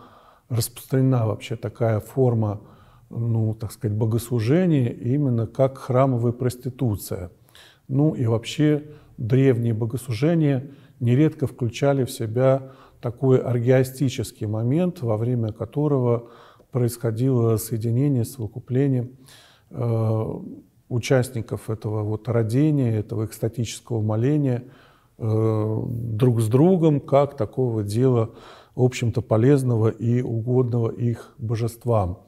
распространена вообще такая форма, ну, так сказать, богослужения, именно как храмовая проституция. Ну и вообще древние богослужения нередко включали в себя такой аргиастический момент, во время которого происходило соединение, совокупление э, участников этого вот родения, этого экстатического моления э, друг с другом, как такого дела в общем-то, полезного и угодного их божествам.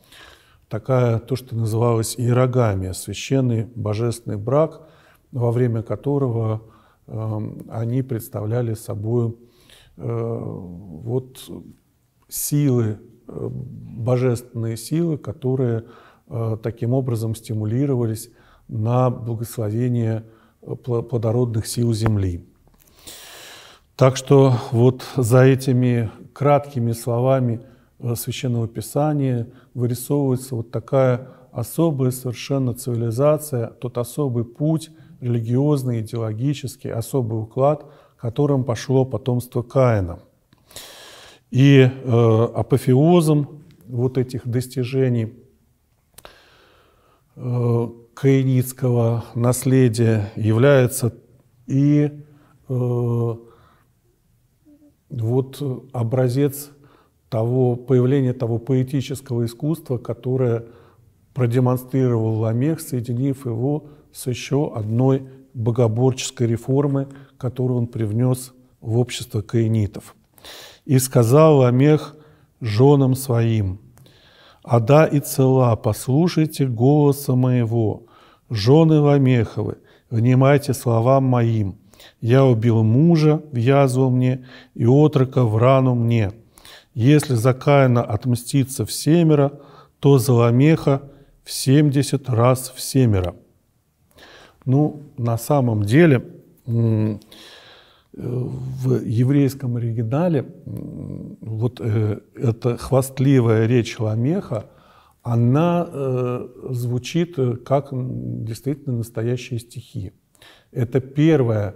Такая, то, что называлось иерогамия, священный божественный брак, во время которого э, они представляли собой э, вот силы, э, божественные силы, которые э, таким образом стимулировались на благословение э, плодородных сил Земли. Так что вот за этими краткими словами э, Священного Писания вырисовывается вот такая особая совершенно цивилизация, тот особый путь религиозный, идеологический, особый уклад, которым пошло потомство Каина. И э, апофеозом вот этих достижений э, каиницкого наследия является и э, вот э, образец того появления того поэтического искусства, которое продемонстрировал Ламех, соединив его с еще одной богоборческой реформы, которую он привнес в общество каинитов. «И сказал Ламех женам своим, «Ада и цела, послушайте голоса моего, жены Ламеховы, внимайте словам моим, я убил мужа в язву мне и отрока в рану мне. Если за Каина отмстится в семеро, то Золомеха в семьдесят раз в семеро». Ну, на самом деле, э, в еврейском оригинале вот э, эта хвастливая речь Ламеха, она э, звучит как действительно настоящие стихи. Это первое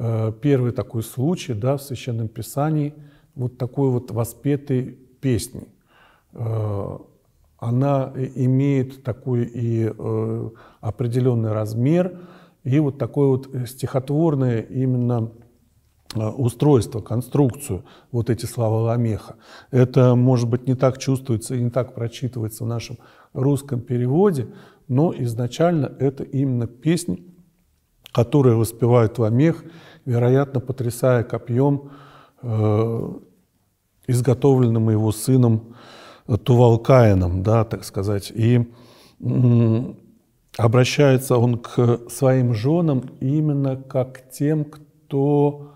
Э, первый такой случай да, в Священном Писании вот такой вот воспетой песни. Э, она имеет такой и э, определенный размер, и вот такое вот стихотворное именно устройство, конструкцию, вот эти слова Ламеха. Это, может быть, не так чувствуется и не так прочитывается в нашем русском переводе, но изначально это именно песня которые воспевают Ламех, вероятно, потрясая копьем, э, изготовленным его сыном э, Тувалкаином, да, так сказать. И обращается он к своим женам именно как к тем, кто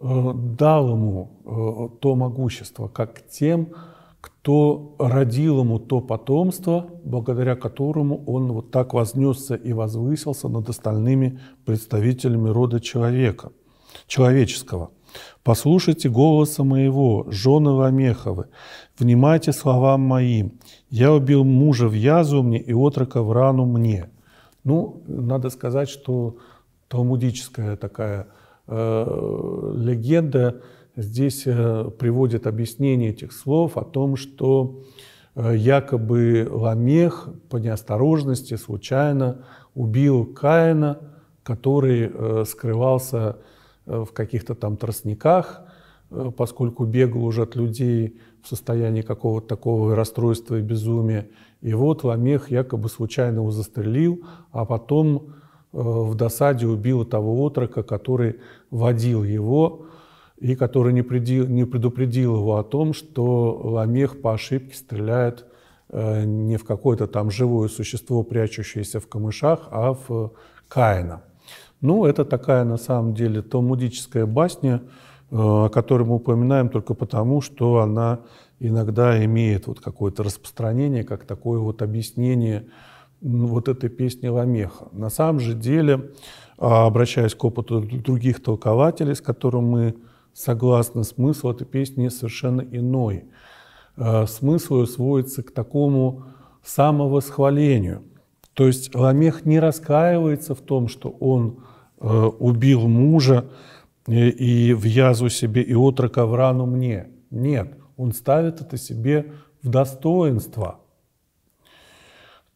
э, дал ему то могущество, как к тем, кто кто родил ему то потомство, благодаря которому он вот так вознесся и возвысился над остальными представителями рода человека, человеческого. «Послушайте голоса моего, жены Вамеховы, внимайте словам моим. Я убил мужа в язу мне и отрока в рану мне». Ну, надо сказать, что талмудическая такая э, легенда – здесь э, приводит объяснение этих слов о том, что э, якобы Ламех по неосторожности случайно убил Каина, который э, скрывался в каких-то там тростниках, поскольку бегал уже от людей в состоянии какого-то такого расстройства и безумия. И вот Ламех якобы случайно его застрелил, а потом в досаде убил того отрока, который водил его, и который не, преди, не предупредил его о том, что Ламех по ошибке стреляет э, не в какое-то там живое существо, прячущееся в камышах, а в Каина. Ну, это такая, на самом деле, талмудическая басня, э, о которой мы упоминаем только потому, что она иногда имеет вот какое-то распространение, как такое вот объяснение вот этой песни Ламеха. На самом же деле, а, обращаясь к опыту других толкователей, с которым мы согласно смыслу этой песни совершенно иной. Э, смысл ее сводится к такому самовосхвалению. То есть Ламех не раскаивается в том, что он э, убил мужа э, и в язу себе и отрока в рану мне. Нет, он ставит это себе в достоинство.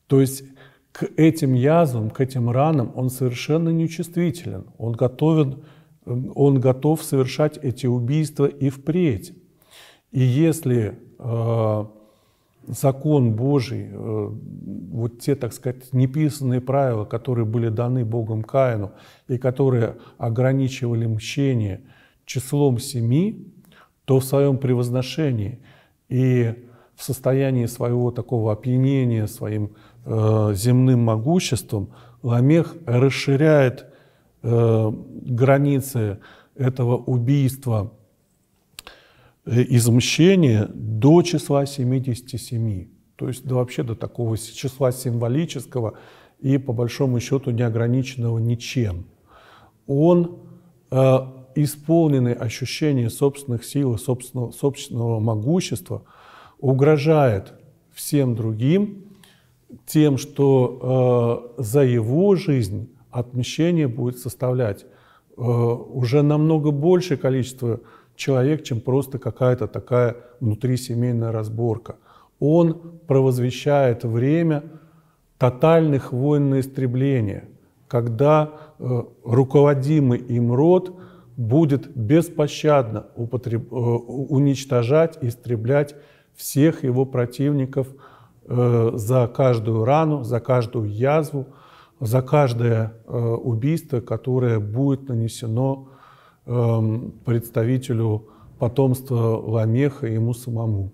То есть к этим язвам, к этим ранам он совершенно нечувствителен. Он готовен Э, он готов совершать эти убийства и впредь. И если э, закон Божий, э, вот те, так сказать, неписанные правила, которые были даны Богом Каину и которые ограничивали мщение числом семи, то в своем превозношении и в состоянии своего такого опьянения своим э, земным могуществом Ламех расширяет э, границы этого убийства э, измщения до числа 77, то есть до, вообще до такого числа символического и по большому счету неограниченного ничем. Он э, исполненный ощущение собственных сил и собственного, собственного могущества угрожает всем другим тем, что э, за его жизнь отмещение будет составлять э, уже намного большее количество человек, чем просто какая-то такая внутрисемейная разборка. Он провозвещает время тотальных войн на истребление, когда э, руководимый им род будет беспощадно употреб... Э, уничтожать, истреблять всех его противников э, за каждую рану, за каждую язву, за каждое э, убийство, которое будет нанесено эм, представителю потомства Ламеха и ему самому.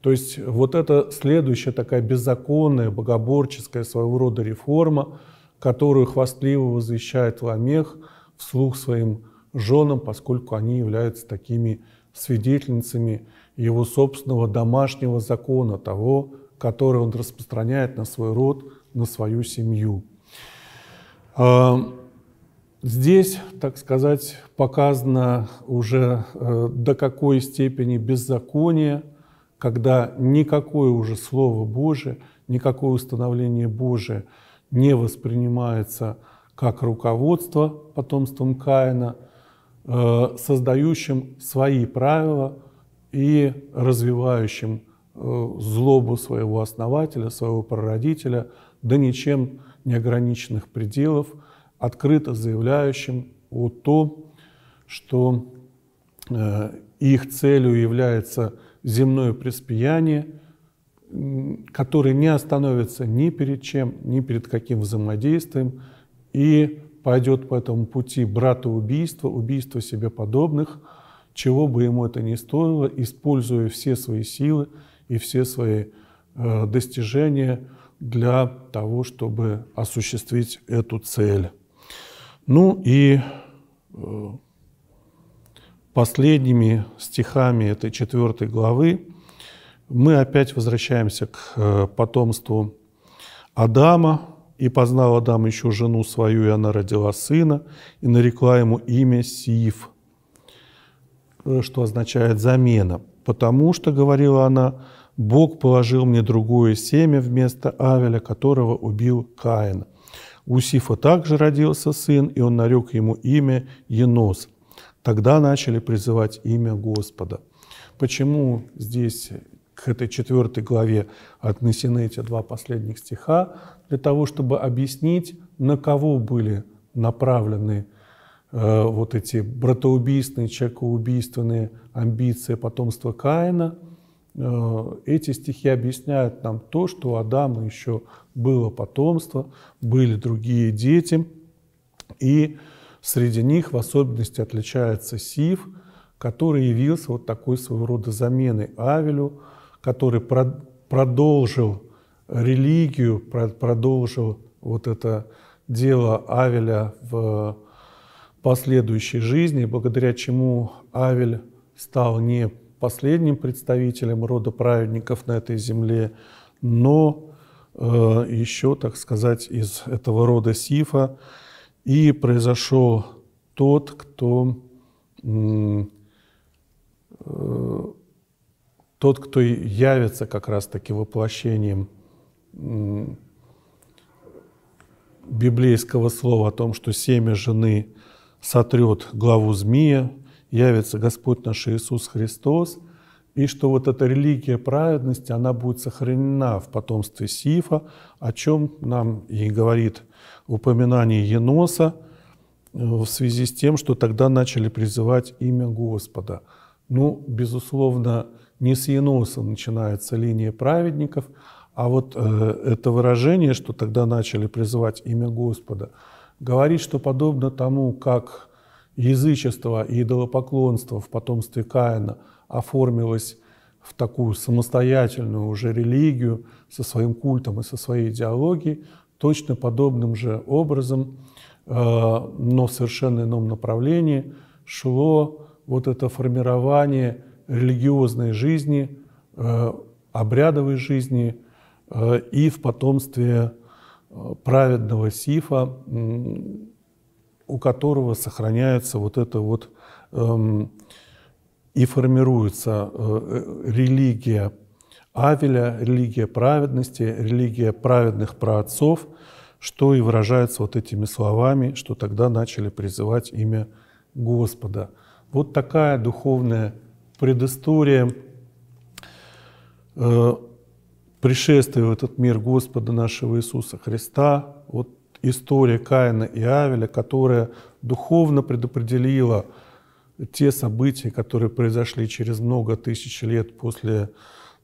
То есть вот это следующая такая беззаконная, богоборческая своего рода реформа, которую хвастливо возвещает Ламех вслух своим женам, поскольку они являются такими свидетельницами его собственного домашнего закона, того, который он распространяет на свой род, на свою семью. Здесь, так сказать, показано уже э, до какой степени беззаконие, когда никакое уже Слово Божие, никакое установление Божие не воспринимается как руководство потомством Каина, э, создающим свои правила и развивающим э, злобу своего основателя, своего прародителя, да ничем неограниченных пределов, открыто заявляющим о том, что э, их целью является земное преспияние, которое не остановится ни перед чем, ни перед каким взаимодействием, и пойдет по этому пути брата убийства, убийства себе подобных, чего бы ему это ни стоило, используя все свои силы и все свои э, достижения – для того, чтобы осуществить эту цель. Ну и э, последними стихами этой четвертой главы мы опять возвращаемся к э, потомству Адама. «И познал Адам еще жену свою, и она родила сына, и нарекла ему имя Сиф, э, что означает «замена». «Потому что, — говорила она, — Бог положил мне другое семя вместо Авеля, которого убил Каин. У Сифа также родился сын, и он нарек ему имя Енос. Тогда начали призывать имя Господа. Почему здесь к этой четвертой главе отнесены эти два последних стиха? Для того, чтобы объяснить, на кого были направлены э, вот эти братоубийственные, человекоубийственные амбиции потомства Каина – Э, эти стихи объясняют нам то, что у Адама еще было потомство, были другие дети, и среди них в особенности отличается Сив, который явился вот такой своего рода заменой Авелю, который продолжил религию, продолжил вот это дело Авеля в последующей жизни, благодаря чему Авель стал не последним представителем рода праведников на этой земле, но э, еще, так сказать, из этого рода Сифа. И произошел тот, кто, э, тот, кто явится как раз-таки воплощением э, библейского слова о том, что семя жены сотрет главу змея, явится Господь наш Иисус Христос, и что вот эта религия праведности, она будет сохранена в потомстве Сифа, о чем нам и говорит упоминание Еноса э, в связи с тем, что тогда начали призывать имя Господа. Ну, безусловно, не с Еноса начинается линия праведников, а вот э, это выражение, что тогда начали призывать имя Господа, говорит, что подобно тому, как язычество и идолопоклонство в потомстве Каина оформилось в такую самостоятельную уже религию со своим культом и со своей идеологией, точно подобным же образом, э, но в совершенно ином направлении шло вот это формирование религиозной жизни, э, обрядовой жизни э, и в потомстве праведного Сифа у которого сохраняется вот это вот эм, и формируется э, э, религия Авеля, религия праведности, религия праведных праотцов, что и выражается вот этими словами, что тогда начали призывать имя Господа. Вот такая духовная предыстория э, пришествия в этот мир Господа нашего Иисуса Христа, вот история Каина и Авеля, которая духовно предопределила те события, которые произошли через много тысяч лет после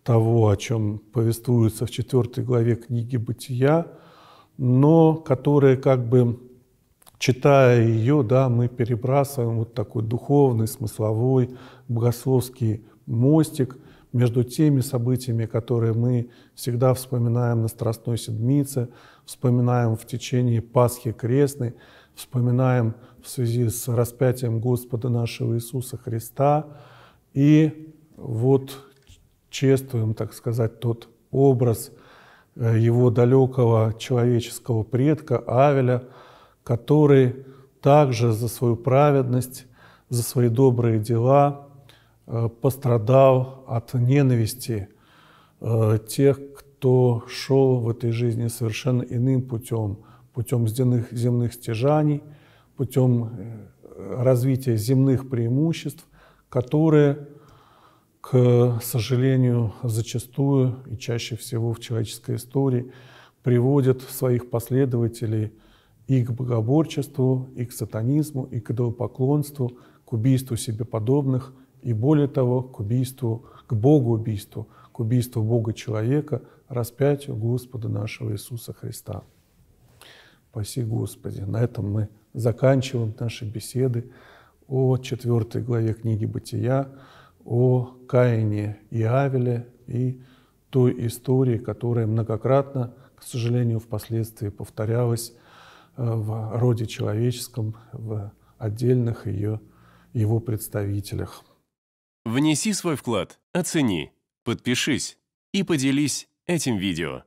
того, о чем повествуется в четвертой главе книги «Бытия», но которые как бы читая ее, да, мы перебрасываем вот такой духовный, смысловой, богословский мостик между теми событиями, которые мы всегда вспоминаем на Страстной Седмице, вспоминаем в течение Пасхи Крестной, вспоминаем в связи с распятием Господа нашего Иисуса Христа и вот чествуем, так сказать, тот образ э, его далекого человеческого предка Авеля, который также за свою праведность, за свои добрые дела э, пострадал от ненависти э, тех, кто шел в этой жизни совершенно иным путем, путем земных, земных стяжаний, путем э, развития земных преимуществ, которые, к сожалению, зачастую и чаще всего в человеческой истории приводят своих последователей и к богоборчеству, и к сатанизму, и к идолопоклонству, к убийству себе подобных, и более того, к убийству, к богоубийству, к убийству бога-человека – распятию Господа нашего Иисуса Христа. Спаси Господи. На этом мы заканчиваем наши беседы о четвертой главе книги «Бытия», о Каине и Авеле и той истории, которая многократно, к сожалению, впоследствии повторялась э, в роде человеческом, в отдельных ее, его представителях. Внеси свой вклад, оцени, подпишись и поделись этим видео.